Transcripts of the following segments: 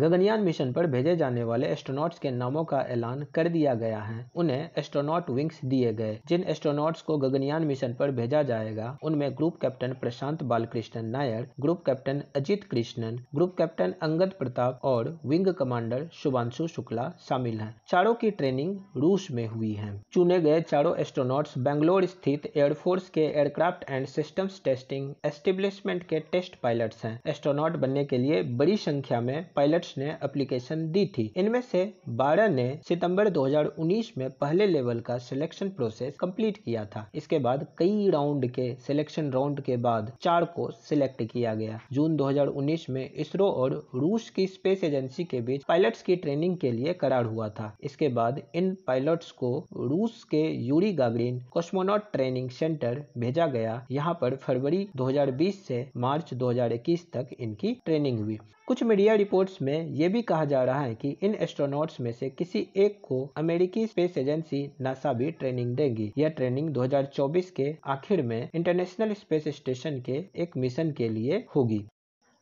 Gaganyaan mission पर भेजे जाने वाले एस्ट्रोनॉट्स के नामों का ऐलान कर दिया गया है उन्हें एस्ट्रोनॉट विंग्स दिए गए जिन एस्ट्रोनॉट्स को गगनयान मिशन पर भेजा जाएगा उनमें group captain Prashant Balakrishnan Nair group captain Ajit Krishnan group captain Angad Pratap और विंग कमांडर शुभांशु शुक्ला शामिल है चारों की ट्रेनिंग रूस में हुई है चुने गए चारों एस्ट्रोनॉट्स बेंगलोर स्थित एयरफोर्स के aircraft and system testing establishment के टेस्ट पायलट है एस्ट्रोनॉट बनने के लिए बड़ी संख्या में पायलट अध्यक्ष ने अप्लीकेशन दी थी इनमें से 12 ने सितंबर 2019 में पहले लेवल का सिलेक्शन प्रोसेस कंप्लीट किया था इसके बाद कई राउंड के सिलेक्शन राउंड के बाद चार को सिलेक्ट किया गया जून 2019 में इसरो और रूस की स्पेस एजेंसी के बीच पायलट्स की ट्रेनिंग के लिए करार हुआ था इसके बाद इन पायलट्स को रूस के Yuri Gagarin cosmonaut training centre भेजा गया यहाँ पर फरवरी 2020 से मार्च 2021 तक इनकी ट्रेनिंग हुई कुछ मीडिया रिपोर्ट्स में में ये भी कहा जा रहा है कि इन एस्ट्रोनॉट्स में से किसी एक को अमेरिकी स्पेस एजेंसी नासा भी ट्रेनिंग देगी यह ट्रेनिंग 2024 के आखिर में इंटरनेशनल स्पेस स्टेशन के एक मिशन के लिए होगी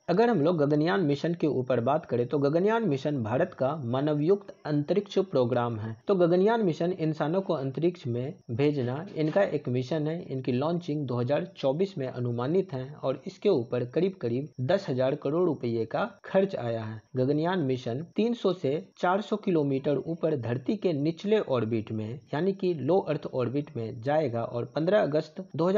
अगर हम लोग गगनयान मिशन के ऊपर बात करें तो गगनयान मिशन भारत का मानवयुक्त अंतरिक्ष प्रोग्राम है तो गगनयान मिशन इंसानों को अंतरिक्ष में भेजना इनका एक मिशन है इनकी लॉन्चिंग 2024 में अनुमानित है और इसके ऊपर करीब करीब दस हजार करोड़ रुपए का खर्च आया है गगनयान मिशन 300 से 400 किलोमीटर ऊपर धरती के निचले ऑर्बिट में यानी की लो अर्थ ऑर्बिट में जाएगा और पंद्रह अगस्त दो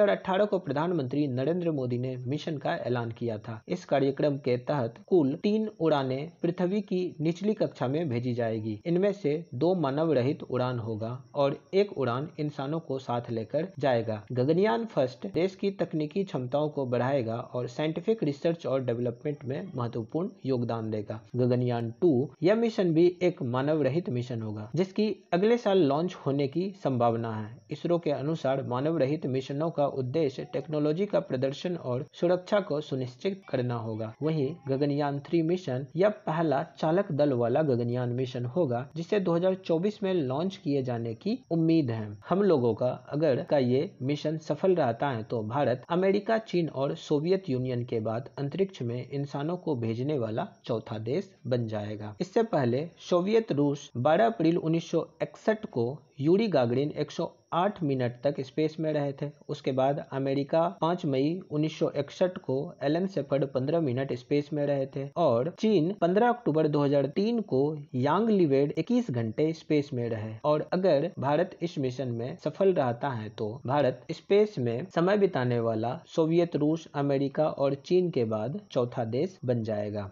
को प्रधानमंत्री नरेंद्र मोदी ने मिशन का ऐलान किया था इस कार्य कार्यक्रम के तहत कुल तीन उड़ानें पृथ्वी की निचली कक्षा में भेजी जाएगी इनमें से दो मानव रहित उड़ान होगा और एक उड़ान इंसानों को साथ लेकर जाएगा गगनयान फर्स्ट देश की तकनीकी क्षमताओं को बढ़ाएगा और साइंटिफिक रिसर्च और डेवलपमेंट में महत्वपूर्ण योगदान देगा गगनयान टू यह मिशन भी एक मानव रहित मिशन होगा जिसकी अगले साल लॉन्च होने की संभावना है इसरो के अनुसार मानव रहित मिशनों का उद्देश्य टेक्नोलॉजी का प्रदर्शन और सुरक्षा को सुनिश्चित करना होगा होगा वहीं गगनयान थ्री मिशन यह पहला चालक दल वाला गगनयान मिशन होगा जिसे 2024 में लॉन्च किए जाने की उम्मीद है हम लोगों का अगर का ये मिशन सफल रहता है तो भारत अमेरिका चीन और सोवियत यूनियन के बाद अंतरिक्ष में इंसानों को भेजने वाला चौथा देश बन जाएगा इससे पहले सोवियत रूस 12 अप्रैल उन्नीस को यूरी गागरिन 108 मिनट तक स्पेस में रहे थे उसके बाद अमेरिका 5 मई 1961 को एलन सेफर्ड 15 मिनट स्पेस में रहे थे और चीन 15 अक्टूबर 2003 को यांग लिवेड 21 घंटे स्पेस में रहे और अगर भारत इस मिशन में सफल रहता है तो भारत स्पेस में समय बिताने वाला सोवियत रूस अमेरिका और चीन के बाद चौथा देश बन जाएगा